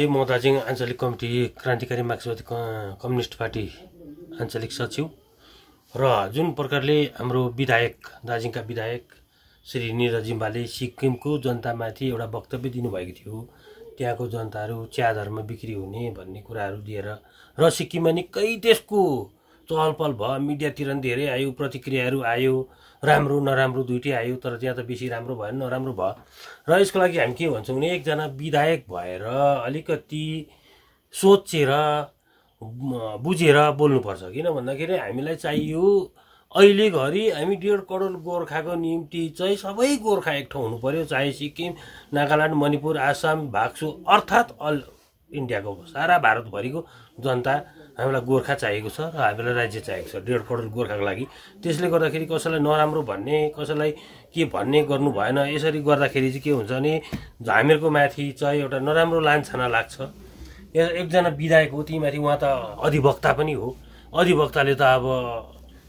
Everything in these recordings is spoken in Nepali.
ए म दार्जिलिङ आञ्चलिक कमिटी क्रान्तिकारी मार्क्सवादी कम्युनिस्ट पार्टी आञ्चलिक सचिव र जुन प्रकारले हाम्रो विधायक दार्जिलिङका विधायक श्री निरज जिम्बाले सिक्किमको जनतामाथि एउटा वक्तव्य दिनुभएको थियो त्यहाँको जनताहरू च्यादहरूमा बिक्री हुने भन्ने कुराहरू दिएर र सिक्किममा निकै त्यसको चहलपहल भयो मिडियातिर पनि धेरै आयो प्रतिक्रियाहरू आयो राम्रो नराम्रो दुइटै आयो तर त्यहाँ त बेसी राम्रो भएन नराम्रो भयो र यसको लागि हामी के भन्छौँ भने एकजना विधायक भएर अलिकति सोचेर बुझेर बोल्नुपर्छ किन भन्दाखेरि हामीलाई चाहियो अहिले घरि हामी डेढ करोड गोर्खाको निम्ति चाहिँ सबै गोर्खा एक ठाउँ हुनु पऱ्यो चाहे सिक्किम नागाल्यान्ड मणिपुर आसाम भाग्सु अर्थात् अल इन्डियाको सारा भारतभरिको जनता हामीलाई गोर्खा चाहिएको छ र हामीलाई राज्य चाहिएको छ डेढ करोड गोर्खाको लागि त्यसले गर्दाखेरि कसैलाई नराम्रो भन्ने कसैलाई के भन्ने गर्नु भएन यसरी गर्दाखेरि चाहिँ के हुन्छ भने हामीहरूको माथि चाहिँ एउटा नराम्रो लान्छना लाग्छ एकजना विधायक हो तीमाथि उहाँ त अधिवक्ता पनि हो अधिवक्ताले त अब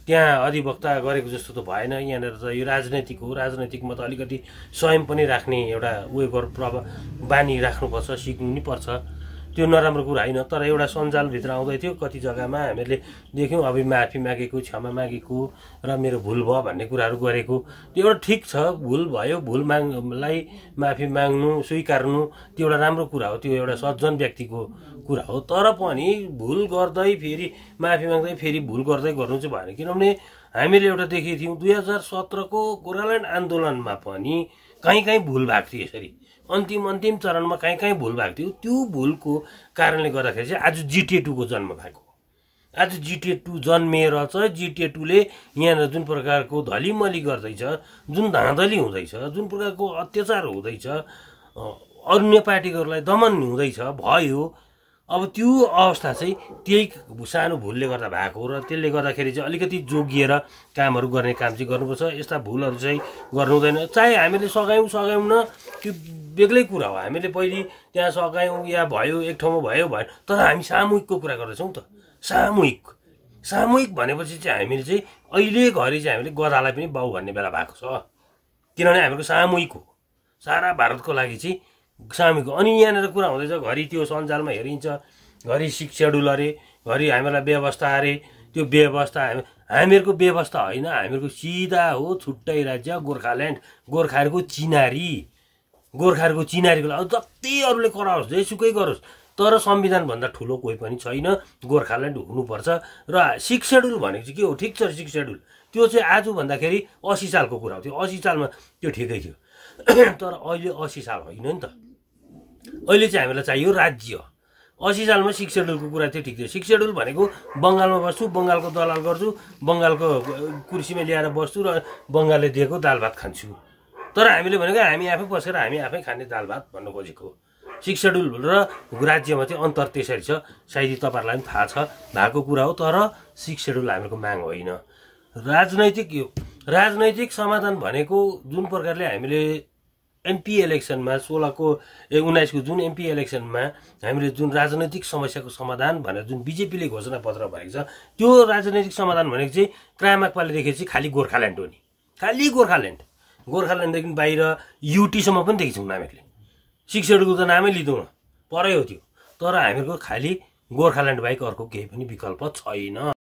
त्यहाँ अधिवक्ता गरेको जस्तो त भएन यहाँनिर त यो राजनैतिक हो राजनैतिकमा त अलिकति स्वयं पनि राख्ने एउटा उयो गर प्रभाव बानी राख्नुपर्छ सिक्नु पनि पर्छ त्यो नराम्रो कुरा होइन तर एउटा सञ्जालभित्र आउँदै थियो कति जग्गामा हामीले देख्यौँ अब माफी मागेको क्षमा मागेको र मेरो भुल भयो भन्ने कुराहरू गरेको त्यो एउटा ठिक छ भुल भयो भुल मागलाई माफी माग्नु स्वीकार्नु त्यो एउटा राम्रो कुरा हो त्यो एउटा सज्जन व्यक्तिको कुरा हो तर पनि भुल गर्दै फेरि माफी माग्दै फेरि भुल गर्दै गर्नु चाहिँ भएन किनभने हामीले एउटा देखेको थियौँ दुई हजार सत्रको गोर्खाल्यान्ड आन्दोलनमा पनि कहीँ कहीँ भुल भएको थियो यसरी अन्तिम अन्तिम चरणमा कहीँ कहीँ भुल भएको थियो त्यो भुलको कारणले गर्दाखेरि चाहिँ आज जिटिए टूको जन्म भएको आज जिटिए टू जन्मेर छ जिटिए टूले यहाँनिर जुन प्रकारको धलिमली गर्दैछ जुन धाँधली हुँदैछ जुन प्रकारको अत्याचार हुँदैछ अन्य पार्टीहरूलाई दमन हुँदैछ भयो अब त्यो अवस्था चाहिँ त्यही सानो भुलले गर्दा भएको हो र त्यसले गर्दाखेरि चाहिँ अलिकति जोगिएर कामहरू गर्ने काम चाहिँ गर्नुपर्छ यस्ता भुलहरू चाहिँ गर्नु हुँदैन चाहे हामीले सघायौँ सघायौँ न त्यो बेग्लै कुरा हो हामीले पहिले त्यहाँ सघायौँ या भयो एक ठाउँमा भयो भयो तर हामी सामूहिकको कुरा गर्दैछौँ त सामूहिक सामूहिक भनेपछि चाहिँ हामीले चाहिँ अहिले घरि चाहिँ हामीले गधालाई पनि बाउ भन्ने बेला भएको छ किनभने हामीहरूको सामूहिक हो सारा भारतको लागि चाहिँ सामीको अनि यहाँनिर कुरा हुँदैछ घरि त्यो सञ्जालमा हेरिन्छ घरि सिक सेड्युल अरे घरि हामीलाई व्यवस्था अरे त्यो व्यवस्था हामी हामीहरूको व्यवस्था होइन हामीहरूको सिधा हो छुट्टै राज्य गोर्खाल्यान्ड गोर्खाहरूको चिनारी गोर्खाहरूको चिनारीको लागि जति अरूले कराओस् जेसुकै गरोस् तर संविधानभन्दा ठुलो कोही पनि छैन गोर्खाल्यान्ड हुनुपर्छ र सिक्स सेड्युल भनेको चाहिँ के हो ठिक छ सिक्स सेड्युल त्यो चाहिँ आज भन्दाखेरि असी सालको कुरा हो त्यो असी सालमा त्यो ठिकै थियो तर अहिले असी साल होइन नि त अहिले चाहिँ हामीलाई चाहियो राज्य असी सालमा सिक्स सेड्युलको कुरा थियो ठिक थियो सिक्स सेड्युल भनेको बङ्गालमा बस्छु बङ्गालको दलाल गर्छु बङ्गालको कुर्सीमा ल्याएर बस्छु र बङ्गालले दिएको दाल भात खान्छु तर हामीले भनेको हामी आफै बसेर हामी आफै खाने दाल भात भन्नु खोजेको सिक्स सेड्युल र राज्यमा चाहिँ अन्तर त्यसरी छ सायद तपाईँहरूलाई पनि थाहा छ भएको कुरा हो तर सिक्स सेड्युल हामीहरूको माग होइन राजनैतिक यो राजनैतिक समाधान भनेको जुन प्रकारले हामीले एमपी इलेक्सनमा सोह्रको ए उन्नाइसको जुन एमपी इलेक्सनमा हामीले जुन राजनैतिक समस्याको समाधान भनेर जुन बिजेपीले घोषणापत्र भनेको छ त्यो राजनैतिक समाधान भनेको चाहिँ क्रामाकपालेदेखि चाहिँ खालि गोर्खाल्यान्ड हो नि खालि गोर्खाल्यान्ड गोर्खाल्यान्डदेखि बाहिर युटीसम्म पनि देखेको छौँ नामीहरूले त नामै लिँदैनौँ परै हो त्यो तर हामीहरूको खालि गोर्खाल्यान्ड बाहेक अर्को केही पनि विकल्प छैन